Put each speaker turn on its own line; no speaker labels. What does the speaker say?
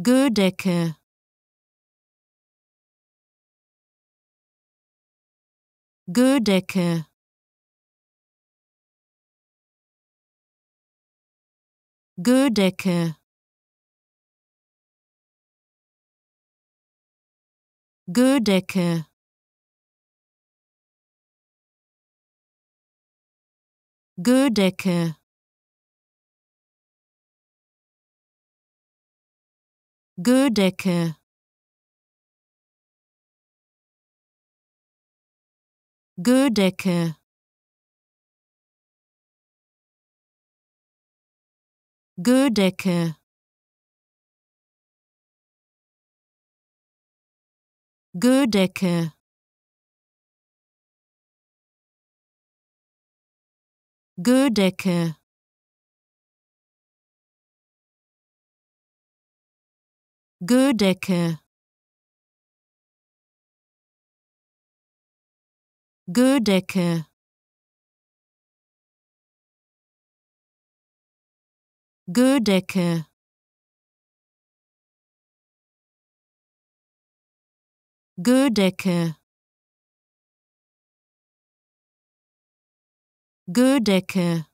Geurdecke. Geurdecke. Geurdecke. Geurdecke. Geurdecke. Gödecke Gödecke Gödecke Gödecke Gödecke Gödecke Gödecke Gödecke Gödecke Gödecke